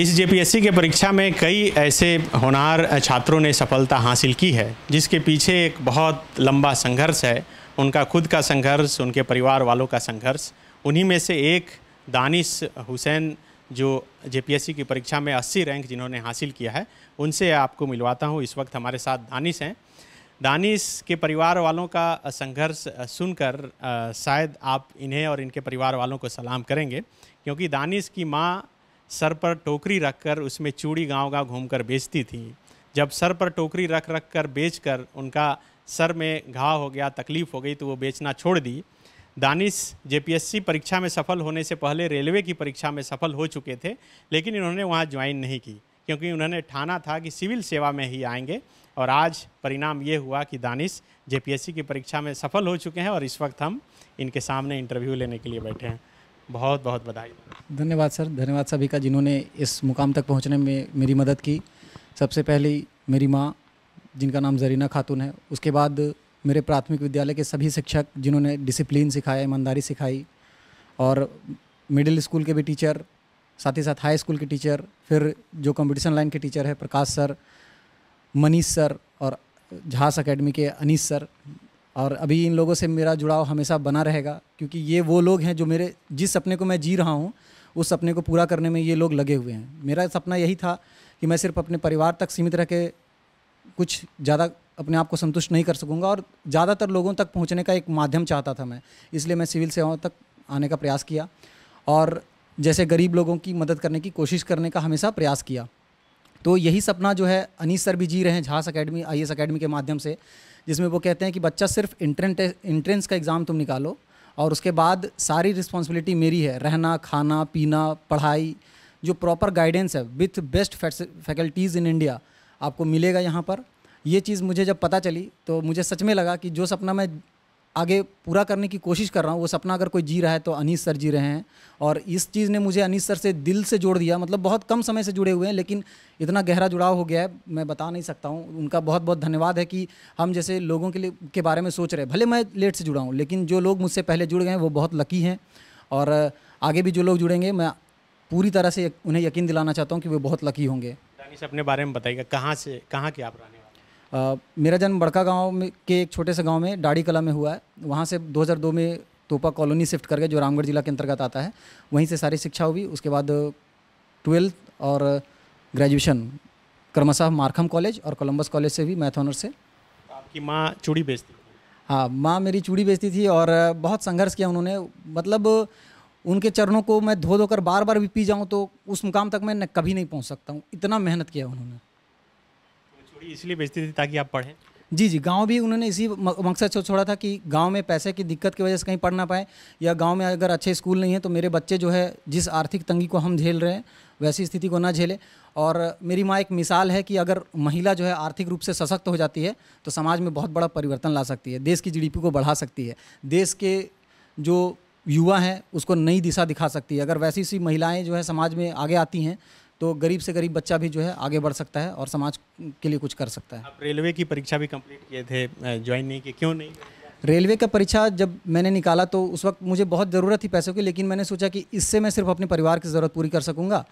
इस जेपीएससी के परीक्षा में कई ऐसे होनार छात्रों ने सफलता हासिल की है जिसके पीछे एक बहुत लंबा संघर्ष है उनका खुद का संघर्ष उनके परिवार वालों का संघर्ष उन्हीं में से एक दानिश हुसैन जो जेपीएससी की परीक्षा में 80 रैंक जिन्होंने हासिल किया है उनसे आपको मिलवाता हूँ इस वक्त हमारे साथ दानिश हैं दानिश के परिवार वालों का संघर्ष सुनकर शायद आप इन्हें और इनके परिवार वालों को सलाम करेंगे क्योंकि दानिश की माँ सर पर टोकरी रखकर उसमें चूड़ी गांव गांव घूमकर बेचती थी जब सर पर टोकरी रख रख कर बेच कर उनका सर में घाव हो गया तकलीफ़ हो गई तो वो बेचना छोड़ दी दानिश जे परीक्षा में सफल होने से पहले रेलवे की परीक्षा में सफल हो चुके थे लेकिन इन्होंने वहाँ ज्वाइन नहीं की क्योंकि उन्होंने ठाना था कि सिविल सेवा में ही आएंगे और आज परिणाम ये हुआ कि दानिश जे की परीक्षा में सफल हो चुके हैं और इस वक्त हम इनके सामने इंटरव्यू लेने के लिए बैठे हैं बहुत बहुत बधाई धन्यवाद सर धन्यवाद सभी का जिन्होंने इस मुकाम तक पहुंचने में मेरी मदद की सबसे पहले मेरी माँ जिनका नाम जरीना खातून है उसके बाद मेरे प्राथमिक विद्यालय के सभी शिक्षक जिन्होंने डिसिप्लिन सिखाया ईमानदारी सिखाई और मिडिल स्कूल के भी टीचर साथ ही साथ हाई स्कूल के टीचर फिर जो कंपटीशन लाइन के टीचर है प्रकाश सर मनीष सर और झास अकेडमी के अनीस सर और अभी इन लोगों से मेरा जुड़ाव हमेशा बना रहेगा क्योंकि ये वो लोग हैं जो मेरे जिस सपने को मैं जी रहा हूँ उस सपने को पूरा करने में ये लोग लगे हुए हैं मेरा सपना यही था कि मैं सिर्फ अपने परिवार तक सीमित रह के कुछ ज़्यादा अपने आप को संतुष्ट नहीं कर सकूँगा और ज़्यादातर लोगों तक पहुँचने का एक माध्यम चाहता था मैं इसलिए मैं सिविल सेवाओं तक आने का प्रयास किया और जैसे गरीब लोगों की मदद करने की कोशिश करने का हमेशा प्रयास किया तो यही सपना जो है अनीस सर भी जी रहे हैं झास अकेडमी आई एस अकेडमी के माध्यम से जिसमें वो कहते हैं कि बच्चा सिर्फ इंट्रेंस का एग्ज़ाम तुम निकालो और उसके बाद सारी रिस्पॉन्सिबिलिटी मेरी है रहना खाना पीना पढ़ाई जो प्रॉपर गाइडेंस है with best faculties in India आपको मिलेगा यहाँ पर ये चीज़ मुझे जब पता चली तो मुझे सच में लगा कि जो सपना मैं आगे पूरा करने की कोशिश कर रहा हूँ वो सपना अगर कोई जी रहा है तो अनीस सर जी रहे हैं और इस चीज़ ने मुझे अनीस सर से दिल से जोड़ दिया मतलब बहुत कम समय से जुड़े हुए हैं लेकिन इतना गहरा जुड़ाव हो गया है मैं बता नहीं सकता हूँ उनका बहुत बहुत धन्यवाद है कि हम जैसे लोगों के लिए के बारे में सोच रहे भले मैं लेट से जुड़ा हूँ लेकिन जो लोग मुझसे पहले जुड़ गए हैं वो बहुत लकी हैं और आगे भी जो लोग जुड़ेंगे मैं पूरी तरह से उन्हें यकीन दिलाना चाहता हूँ कि वे बहुत लकी होंगे अपने बारे में बताइएगा कहाँ से कहाँ के आप रहने आ, मेरा जन्म बड़का गांव में के एक छोटे से गांव में डाड़ी कला में हुआ है वहाँ से 2002 में तोपा कॉलोनी शिफ्ट कर गए जो रामगढ़ जिला के अंतर्गत आता है वहीं से सारी शिक्षा हुई उसके बाद ट्वेल्थ और ग्रेजुएशन कर्मशाह मारखम कॉलेज और कोलम्बस कॉलेज से भी मैथ ऑनर से तो आपकी माँ चूड़ी बेचती हाँ माँ मेरी चूड़ी बेचती थी और बहुत संघर्ष किया उन्होंने मतलब उनके चरणों को मैं धो धोकर बार बार भी पी जाऊँ तो उस मुकाम तक मैं कभी नहीं पहुँच सकता हूँ इतना मेहनत किया उन्होंने इसलिए भेजती थी ताकि आप पढ़ें जी जी गांव भी उन्होंने इसी मकसद से छोड़ा था कि गांव में पैसे की दिक्कत की वजह से कहीं पढ़ ना पाए या गांव में अगर अच्छे स्कूल नहीं है तो मेरे बच्चे जो है जिस आर्थिक तंगी को हम झेल रहे हैं वैसी स्थिति को ना झेले और मेरी माँ एक मिसाल है कि अगर महिला जो है आर्थिक रूप से सशक्त हो जाती है तो समाज में बहुत बड़ा परिवर्तन ला सकती है देश की जी को बढ़ा सकती है देश के जो युवा हैं उसको नई दिशा दिखा सकती है अगर वैसी सी महिलाएं जो है समाज में आगे आती हैं तो गरीब से गरीब बच्चा भी जो है आगे बढ़ सकता है और समाज के लिए कुछ कर सकता है आप रेलवे की परीक्षा भी कंप्लीट किए थे ज्वाइन नहीं किए क्यों नहीं रेलवे का परीक्षा जब मैंने निकाला तो उस वक्त मुझे बहुत ज़रूरत थी पैसों की लेकिन मैंने सोचा कि इससे मैं सिर्फ अपने परिवार की ज़रूरत पूरी कर सकूँगा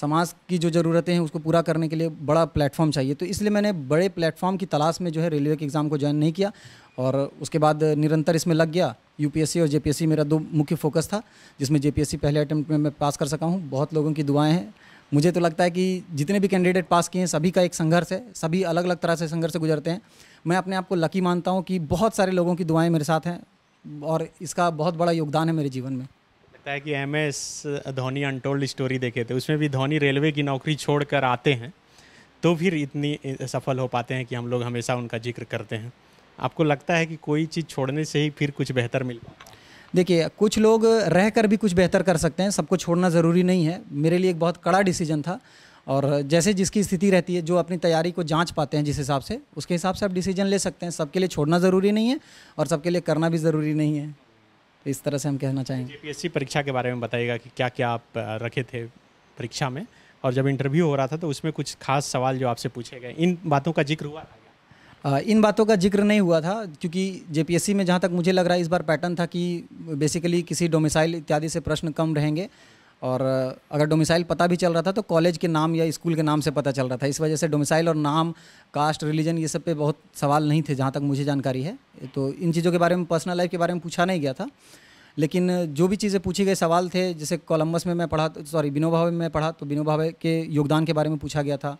समाज की जो ज़रूरतें हैं उसको पूरा करने के लिए बड़ा प्लेटफॉर्म चाहिए तो इसलिए मैंने बड़े प्लेटफॉर्म की तलाश में जो है रेलवे के एग्ज़ाम को ज्वाइन नहीं किया और उसके बाद निरंतर इसमें लग गया यूपीएससी और जेपीएससी मेरा दो मुख्य फोकस था जिसमें जेपीएससी पहले अटैम्प्ट में मैं पास कर सका हूँ बहुत लोगों की दुआएँ हैं मुझे तो लगता है कि जितने भी कैंडिडेट पास किए हैं सभी का एक संघर्ष है सभी अलग अलग तरह से संघर्ष से गुजरते हैं मैं अपने आप को लकी मानता हूँ कि बहुत सारे लोगों की दुआएँ मेरे साथ हैं और इसका बहुत बड़ा योगदान है मेरे जीवन में लगता है कि M S Dhoni untold story देखे थे उसमें भी धोनी रेलवे की नौकरी छोड़ कर आते हैं तो फिर इतनी सफल हो पाते हैं कि हम लोग हमेशा उनका जिक्र करते हैं आपको लगता है कि कोई चीज़ छोड़ने से ही फिर कुछ बेहतर मिल पाता देखिए कुछ लोग रह कर भी कुछ बेहतर कर सकते हैं सबको छोड़ना ज़रूरी नहीं है मेरे लिए एक बहुत कड़ा डिसीजन था और जैसे जिसकी स्थिति रहती है जो अपनी तैयारी को जांच पाते हैं जिस हिसाब से उसके हिसाब से आप डिसीजन ले सकते हैं सबके लिए छोड़ना ज़रूरी नहीं है और सबके लिए करना भी ज़रूरी नहीं है तो इस तरह से हम कहना चाहेंगे सी परीक्षा के बारे में बताइएगा कि क्या क्या आप रखे थे परीक्षा में और जब इंटरव्यू हो रहा था तो उसमें कुछ खास सवाल जो आपसे पूछे गए इन बातों का जिक्र हुआ था इन बातों का जिक्र नहीं हुआ था क्योंकि जे में जहाँ तक मुझे लग रहा है इस बार पैटर्न था कि बेसिकली किसी डोमिसाइल इत्यादि से प्रश्न कम रहेंगे और अगर डोमिसाइल पता भी चल रहा था तो कॉलेज के नाम या स्कूल के नाम से पता चल रहा था इस वजह से डोमिसाइल और नाम कास्ट रिलीजन ये सब पे बहुत सवाल नहीं थे जहाँ तक मुझे जानकारी है तो इन चीज़ों के बारे में पर्सनल लाइफ के बारे में पूछा नहीं गया था लेकिन जो भी चीज़ें पूछी गई सवाल थे जैसे कोलम्बस में मैं पढ़ा सॉरी बिनोभावे में पढ़ा तो बिनोभावे के योगदान के बारे में पूछा गया था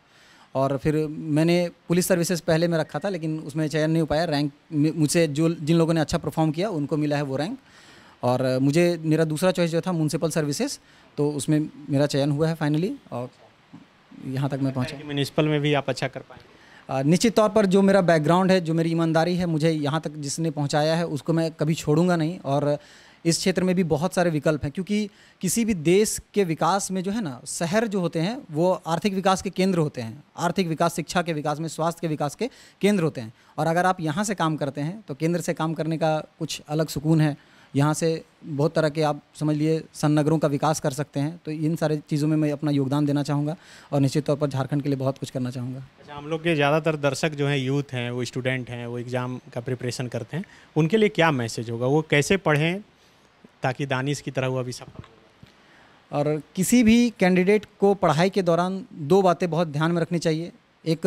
और फिर मैंने पुलिस सर्विसेज पहले में रखा था लेकिन उसमें चयन नहीं हो पाया रैंक मुझसे जो जिन लोगों ने अच्छा परफॉर्म किया उनको मिला है वो रैंक और मुझे मेरा दूसरा चॉइस जो था म्यूनसिपल सर्विसेज तो उसमें मेरा चयन हुआ है फाइनली और यहाँ तक मैं पहुँचा म्यूनसिपल में भी आप अच्छा कर पाए निश्चित तौर पर जो मेरा बैकग्राउंड है जो मेरी ईमानदारी है मुझे यहाँ तक जिसने पहुँचाया है उसको मैं कभी छोड़ूंगा नहीं और इस क्षेत्र में भी बहुत सारे विकल्प हैं क्योंकि किसी भी देश के विकास में जो है ना शहर जो होते हैं वो आर्थिक विकास के केंद्र होते हैं आर्थिक विकास शिक्षा के विकास में स्वास्थ्य के विकास के केंद्र होते हैं और अगर आप यहाँ से काम करते हैं तो केंद्र से काम करने का कुछ अलग सुकून है यहाँ से बहुत तरह के आप समझ लिए सन्नगरों का विकास कर सकते हैं तो इन सारे चीज़ों में मैं अपना योगदान देना चाहूँगा और निश्चित तौर पर झारखंड के लिए बहुत कुछ करना चाहूँगा अच्छा हम लोग के ज़्यादातर दर्शक जो हैं यूथ हैं वो स्टूडेंट हैं वो एग्ज़ाम का प्रिपरेशन करते हैं उनके लिए क्या मैसेज होगा वो कैसे पढ़ें ताकि दानिश की तरह हुआ भी सफल और किसी भी कैंडिडेट को पढ़ाई के दौरान दो बातें बहुत ध्यान में रखनी चाहिए एक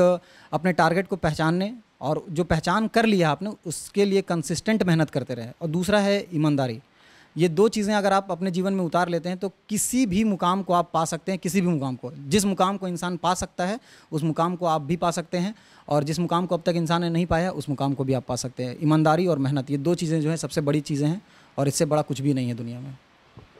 अपने टारगेट को पहचानने और जो पहचान कर लिया आपने उसके लिए कंसिस्टेंट मेहनत करते रहे और दूसरा है ईमानदारी ये दो चीज़ें अगर आप अपने जीवन में उतार लेते हैं तो किसी भी मुकाम को आप पा सकते हैं किसी भी मुकाम को जिस मुकाम को इंसान पा सकता है उस मुकाम को आप भी पा सकते हैं और जिस मुकाम को अब तक इंसान ने नहीं पाया उस मुकाम को भी आप पा सकते हैं ईमानदारी और मेहनत ये दो चीज़ें जो हैं सबसे बड़ी चीज़ें हैं और इससे बड़ा कुछ भी नहीं है दुनिया में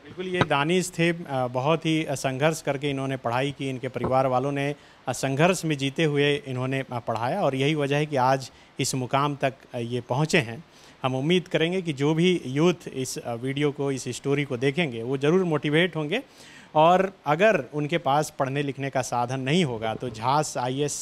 बिल्कुल ये दानिश थे बहुत ही संघर्ष करके इन्होंने पढ़ाई की इनके परिवार वालों ने संघर्ष में जीते हुए इन्होंने पढ़ाया और यही वजह है कि आज इस मुकाम तक ये पहुँचे हैं हम उम्मीद करेंगे कि जो भी यूथ इस वीडियो को इस स्टोरी को देखेंगे वो ज़रूर मोटिवेट होंगे और अगर उनके पास पढ़ने लिखने का साधन नहीं होगा तो झांस आई एस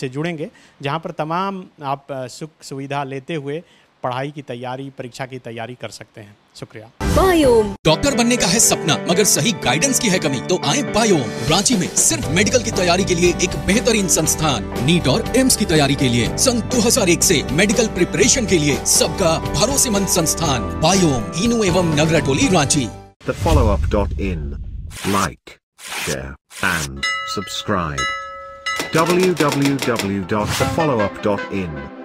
से जुड़ेंगे जहाँ पर तमाम आप सुख सुविधा लेते हुए पढ़ाई की तैयारी परीक्षा की तैयारी कर सकते हैं शुक्रिया बायोम डॉक्टर बनने का है सपना मगर सही गाइडेंस की है कमी तो आए बायोम रांची में सिर्फ मेडिकल की तैयारी के लिए एक बेहतरीन संस्थान नीट और एम्स की तैयारी के लिए सन 2001 से मेडिकल प्रिपरेशन के लिए सबका भरोसेमंद संस्थान बायोम इनू एवं टोली Ranchi follow up dot in like and subscribe in